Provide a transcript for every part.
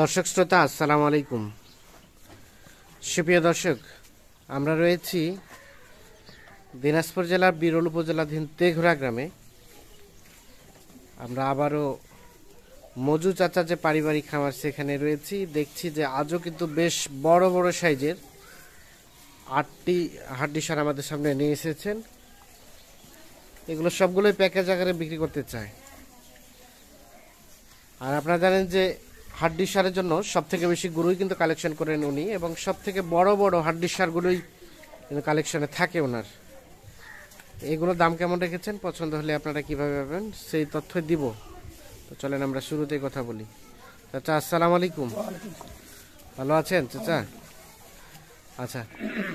দর্শক শ্রোতা আসসালামু আলাইকুম সুপ্রিয় দর্শক আমরা রয়েছি দিনাজপুর জেলার বিরল উপজেলাধীন তেঘোড়া গ্রামে আমরা আবারও মজু চাচা যে পারিবারিক খামার সেখানে রয়েছি দেখছি যে আজও কিন্তু বেশ বড় বড় সাইজের আটটি সার আমাদের সামনে নিয়ে এসেছেন এগুলো সবগুলোই প্যাকেজ আকারে বিক্রি করতে চায় আর আপনারা জানেন যে হাড্ডি সারের জন্য সব থেকে বেশি গরুই কিন্তু কালেকশন করেন উনি এবং সব থেকে বড় বড় হাড্ডি সারগুলোই কিন্তু কালেকশনে থাকে ওনার এগুলোর দাম কেমন রেখেছেন পছন্দ হলে আপনারা কিভাবে পাবেন সেই তথ্য দিব তো চলেন আমরা শুরুতেই কথা বলি চাচা আসসালামু আলাইকুম ভালো আছেন চাচা আচ্ছা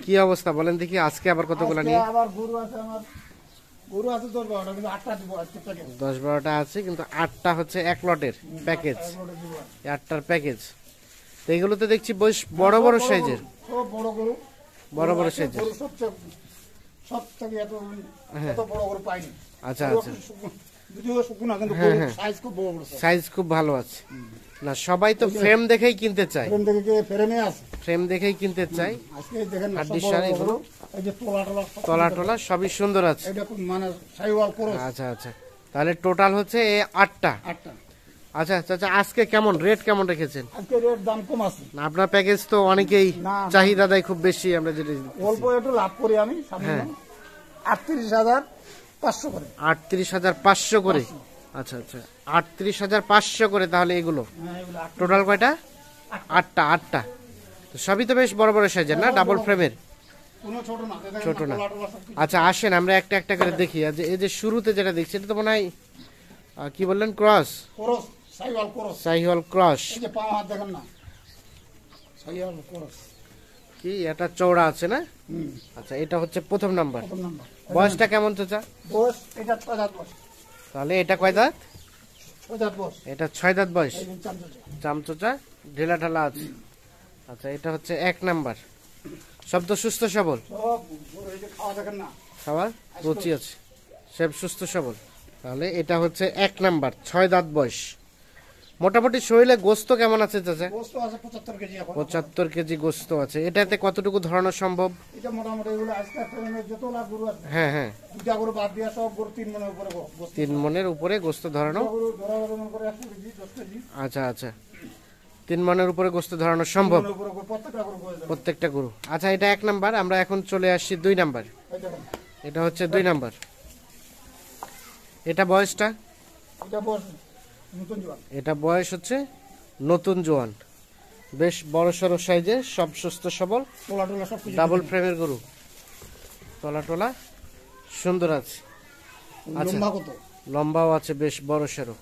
কি অবস্থা বলেন দেখি আজকে আবার কতগুলো নিয়ে দশ বারোটা আছে কিন্তু আটটা হচ্ছে এক লটের প্যাকেজ আটটার প্যাকেজ তো এগুলোতে দেখছি বেশ বড় বড় হ্যাঁ, সাইজের বড় বড় সাইজের সব থেকে মানে হ্যাঁ। এত বড় পাইনি আচ্ছা আচ্ছা সাইজ হ্যাঁ, হ্যাঁ। খুব ভালো আছে না সবাই তো ফ্রেম দেখেই কিনতে চায় ফ্রেম দেখেই কিনতে চাই আজকে দেখেন টোলা সবই সুন্দর আছে মানে আচ্ছা আচ্ছা তাহলে টোটাল হচ্ছে এই আটটা আটটা আচ্ছা চাচা আচ্ছা, আচ্ছা, আজকে কেমন রেট কেমন রেখেছেন রেট দাম আপনার প্যাকেজ তো অনেকেই চাহিদা দেয় খুব বেশি আমরা যেটা অল্প একটু লাভ করি আমি হ্যাঁ আটত্রিশ হাজার আটত্রিশ হাজার পাঁচশো করে আচ্ছা আচ্ছা আটত্রিশ হাজার পাঁচশো করে তাহলে এগুলো হ্যাঁ, টোটাল কয়টা আটটা আটটা তো সবই তো বেশ বড় বড় সাইজের না ডাবল ফ্রেমের ছোট না আচ্ছা আসেন আমরা একটা একটা করে দেখি এই যে শুরুতে যেটা দেখছি এটা তো মনে হয় কি বললেন ক্রস সাইহল ক্রস কি এটা চৌড়া আছে না আচ্ছা এটা হচ্ছে প্রথম নাম্বার বয়সটা কেমন চাচা বয়স এটা ছয় দাঁত বয়স তাহলে এটা কয় দাঁত এটা ছয় দাঁত বয়স চামচোচা ঢেলা ঢালা আছে আচ্ছা এটা হচ্ছে এক নাম্বার সব তো সুস্থ সবল খাওয়া রুচি আছে সব সুস্থ সবল তাহলে এটা হচ্ছে এক নাম্বার ছয় দাঁত বয়স মোটামুটি শরীরে গোস্ত কেমন আছে চাচা গোস্ত আছে 75 কেজি এখন 75 কেজি গোস্ত আছে এটাতে কতটুকু ধরানো সম্ভব এটা মোটামুটি এগুলো আজকে মানে যত লাভ আছে হ্যাঁ হ্যাঁ বাদ দিয়া সব তিন মনের উপরে গোস্ত তিন মনের উপরে গোস্ত ধরানো মন করে 100 কেজি 10 কেজি আচ্ছা আচ্ছা তিন মনের উপরে গোস্ত ধরানো সম্ভব প্রত্যেকটা গরু আচ্ছা এটা এক নাম্বার আমরা এখন চলে আসছি দুই নাম্বার এটা হচ্ছে দুই নাম্বার এটা বয়সটা এটা বয়স এটা বয়স হচ্ছে নতুন জোয়ান বেশ বড় সড়ো সাইজের সব সুস্থ সবল ডাবল ফ্রেমের গরু তলা টলা সুন্দর আছে আচ্ছা, লম্বাও আছে বেশ বড় সড়ো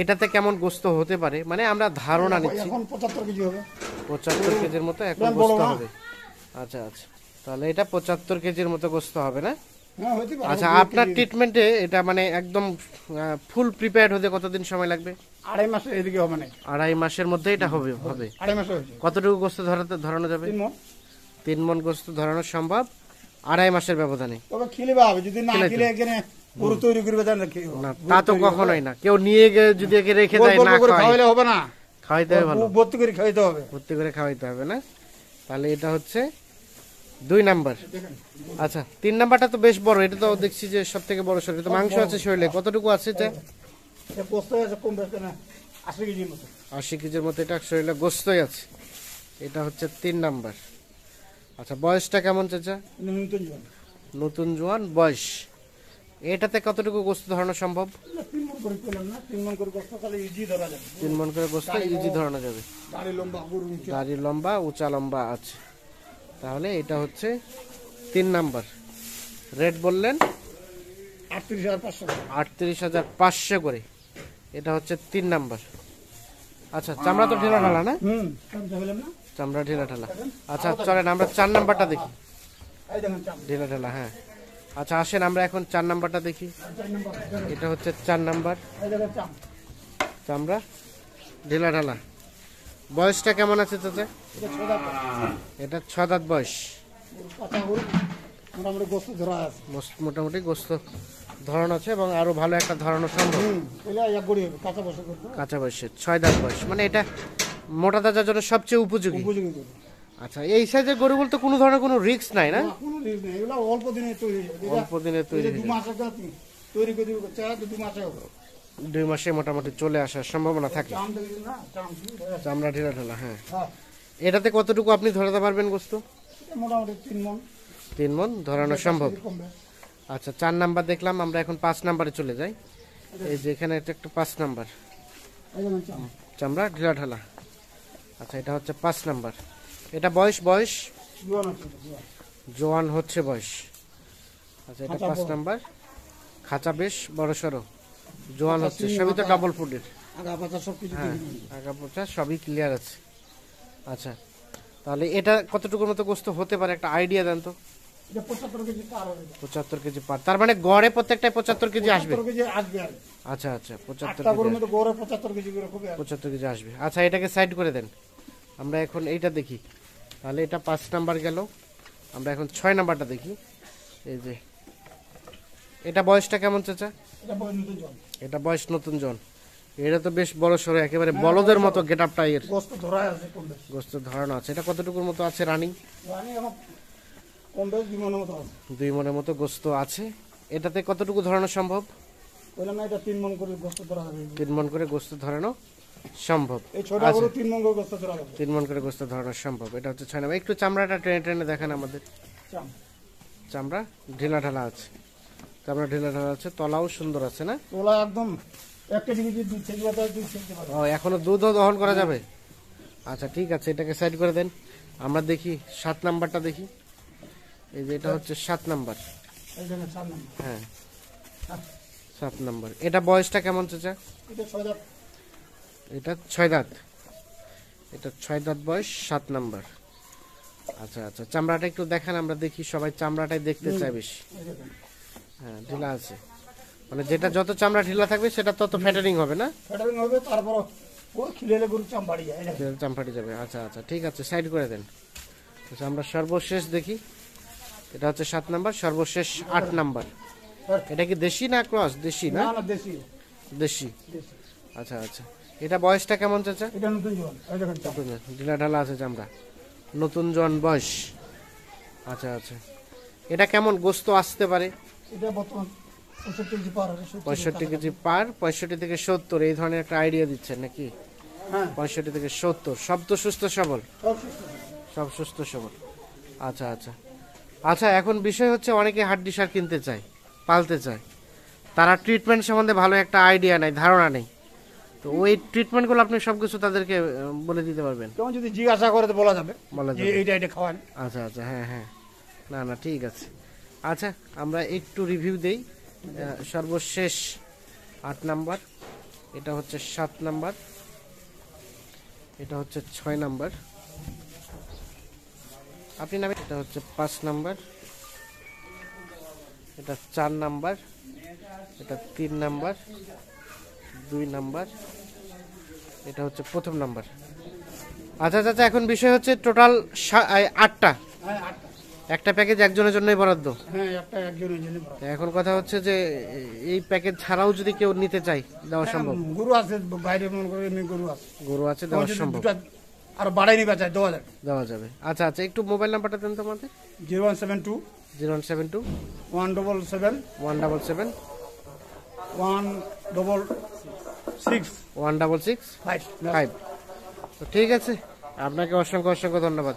এটাতে কেমন গোস্ত হতে পারে মানে আমরা ধারণা নিচ্ছি পঁচাত্তর কেজির মতো এখন গোস্ত হবে আচ্ছা আচ্ছা তাহলে এটা পঁচাত্তর কেজির মতো গোস্ত হবে না হ্যাঁ, আচ্ছা আপনার ট্রিটমেন্টে এটা মানে একদম ফুল প্রিপেয়ার্ড হতে কতদিন সময় লাগবে আড়াই মাসের এদিকে হবে মানে আড়াই মাসের মধ্যে এটা হবে হবে আড়াই মাস কতটুকু গোস্ত ধরাতে ধরানো যাবে তিন মন গোস্ত ধরানো সম্ভব আড়াই মাসের ব্যবধানে তবে খেলে হবে যদি না খেলে এখানে পুরো তৈরি করবে জানেন না তা তো কখনোই না কেউ নিয়ে গিয়ে যদি একে রেখে দেয় না খাওয়াইলে হবে না খাওয়াইতে হবে ভালো ভর্তি করে খাওয়াইতে হবে ভর্তি করে খাওয়াইতে হবে না তাহলে এটা হচ্ছে দুই নাম্বার আচ্ছা তিন নাম্বারটা তো বেশ বড় এটা তো দেখছি যে সব থেকে বড় শরীর তো মাংস আছে শরীরে কতটুকু আছে আশি কেজির মতো এটা শরীরে গোস্তই আছে এটা হচ্ছে তিন নাম্বার আচ্ছা বয়সটা কেমন চাচা নতুন জোয়ান বয়স এটাতে কতটুকু গোস্ত ধরানো সম্ভব তিন মন করে গোস্ত ইজি ধরানো যাবে দাড়ি লম্বা উঁচা লম্বা আছে তাহলে এটা হচ্ছে তিন নাম্বার রেট বললেন আটত্রিশ হাজার পাঁচশো করে এটা হচ্ছে তিন নাম্বার আচ্ছা চামড়া তো ঢেলা ঢালা না চামড়া ঢেলা ঢালা আচ্ছা চলেন আমরা চার নাম্বারটা দেখি ঢেলা ঢালা হ্যাঁ আচ্ছা আসেন আমরা এখন চার নাম্বারটা দেখি এটা হচ্ছে চার নাম্বার চামড়া ঢেলা ঢালা বয়সটা কেমন আছে তোতে এটা ছ দাঁত বয়স আচ্ছা, মোটামুটি গোস্ত ধরন আছে এবং আরো ভালো একটা ধরন কাঁচা বয়সের ছয় দাঁত বয়স মানে এটা মোটা দাজার জন্য সবচেয়ে উপযোগী আচ্ছা এই সাইজের গরু বলতে কোনো ধরনের কোনো রিস্ক নাই না অল্প দিনে তৈরি অল্প দিনে তৈরি তৈরি দুই মাসে মোটামুটি চলে আসার সম্ভাবনা থাকে চামড়া ঢিলা ঢালা হ্যাঁ এটাতে কতটুকু আপনি ধরাতে পারবেন গোস্ত তিন মন ধরানো সম্ভব আচ্ছা চার নাম্বার দেখলাম আমরা এখন পাঁচ নাম্বারে চলে যাই এই যে এখানে এটা একটা পাঁচ নাম্বার চামড়া ঢিলা ঢালা আচ্ছা এটা হচ্ছে পাঁচ নাম্বার এটা বয়স বয়স জোয়ান হচ্ছে বয়স আচ্ছা এটা পাঁচ নাম্বার খাঁচা বেশ বড় সড়ো জোয়ান আচ্ছা, হচ্ছে সবই তো ডাবল ফুডের আগাপাতা সবই ক্লিয়ার আছে আচ্ছা তাহলে এটা কতটুকুর মতো গোস্ত হতে পারে একটা আইডিয়া দেন তো পঁচাত্তর কেজি পার তার মানে গড়ে প্রত্যেকটাই পঁচাত্তর কেজি আসবে আচ্ছা আচ্ছা পঁচাত্তর পঁচাত্তর কেজি আসবে আচ্ছা এটাকে সাইড করে দেন আমরা এখন এইটা দেখি তাহলে এটা পাঁচ নাম্বার গেল আমরা এখন ছয় নাম্বারটা দেখি এই যে এটা বয়সটা কেমন চাচা এটা বয়স নতুন জন এটা তো বেশ বড় সড়ো একেবারে বলদের মতো গেট আপ টাইয়ের গোস্ত ধরানো আছে এটা কতটুকুর মতো আছে রানিং দুই মনের মতো গোস্ত আছে এটাতে কতটুকু ধরানো সম্ভব তিন মন করে গোস্ত ধরানো সম্ভব আচ্ছা। তিন মন করে গোস্ত ধরানো সম্ভব এটা হচ্ছে ছয় নম্বর একটু চামড়াটা টেনে টেনে দেখেন আমাদের চামড়া ঢিলা ঢালা আছে তারপরে ঢিলা ঢালা আছে তলাও সুন্দর আছে না তলা একদম ও এখনো দুধও দহন করা যাবে আচ্ছা ঠিক আছে এটাকে সাইড করে দেন আমরা দেখি সাত নাম্বারটা দেখি এই যে এটা হচ্ছে সাত নাম্বার হ্যাঁ সাত নাম্বার এটা বয়সটা কেমন চাচা এটা ছয় দাঁত এটা ছয় দাঁত বয়স সাত নাম্বার আচ্ছা আচ্ছা চামড়াটা একটু দেখান আমরা দেখি সবাই চামড়াটাই দেখতে চাই বেশি হ্যাঁ ঢিলা আছে মানে যেটা যত চামড়া ঢিলা থাকবে সেটা তত ফ্যাটারিং হবে না ফ্যাটারিং হবে তারপর ও খিলেলে গরু চামড়াড়ি যায় চামড়াড়ি যাবে আচ্ছা আচ্ছা ঠিক আছে সাইড করে দেন আচ্ছা আমরা সর্বশেষ দেখি এটা হচ্ছে সাত নাম্বার সর্বশেষ আট নাম্বার আচ্ছা। এটা কি দেশি না ক্রস দেশি না দেশি দেশি আচ্ছা আচ্ছা এটা বয়সটা কেমন চাচা ঢিলা ঢালা আছে চামড়া নতুন জন বয়স আচ্ছা আচ্ছা এটা কেমন গোস্ত আসতে পারে পঁয়ষট্টি কেজি পার পঁয়ষট্টি থেকে সত্তর এই ধরনের একটা আইডিয়া দিচ্ছেন নাকি হ্যাঁ। পঁয়ষট্টি থেকে সত্তর সব তো সুস্থ সবল সব সুস্থ সবল আচ্ছা আচ্ছা আচ্ছা এখন বিষয় হচ্ছে অনেকে হাড্ডি সার কিনতে চায় পালতে চায় তারা ট্রিটমেন্ট সম্বন্ধে ভালো একটা আইডিয়া নাই ধারণা নেই তো ওই ট্রিটমেন্টগুলো আপনি সবকিছু তাদেরকে বলে দিতে পারবেন তখন যদি জিজ্ঞাসা করে বলা যাবে বলা যাবে এইটা এটা খাওয়ান আচ্ছা আচ্ছা হ্যাঁ হ্যাঁ না না ঠিক আছে আচ্ছা আমরা একটু রিভিউ দেই সর্বশেষ আট নাম্বার এটা হচ্ছে সাত নাম্বার এটা হচ্ছে ছয় নাম্বার আপনি নামে এটা হচ্ছে পাঁচ নাম্বার এটা চার নাম্বার এটা তিন নাম্বার দুই নাম্বার এটা হচ্ছে প্রথম নাম্বার আচ্ছা আচ্ছা, আচ্ছা এখন বিষয় হচ্ছে টোটাল আটটা হ্যাঁ, একটা প্যাকেজ একজনের জন্যই বরাদ্দ হ্যাঁ জন্য বরাদ্দ এখন কথা হচ্ছে যে এই প্যাকেজ ছাড়াও যদি কেউ নিতে চায় দেওয়া হ্যাঁ, সম্ভব গরু আছে বাইরে মন করে গরু আছে গরু আছে দেওয়া সম্ভব আর বাড়াই নিবা চাই দেওয়া যাবে দেওয়া যাবে আচ্ছা আচ্ছা একটু মোবাইল নাম্বারটা দেন তোমাদের zero one seven two zero one seven two one double seven one double seven one double six one double six five five তো ঠিক আছে আপনাকে অসংখ্য অসংখ্য ধন্যবাদ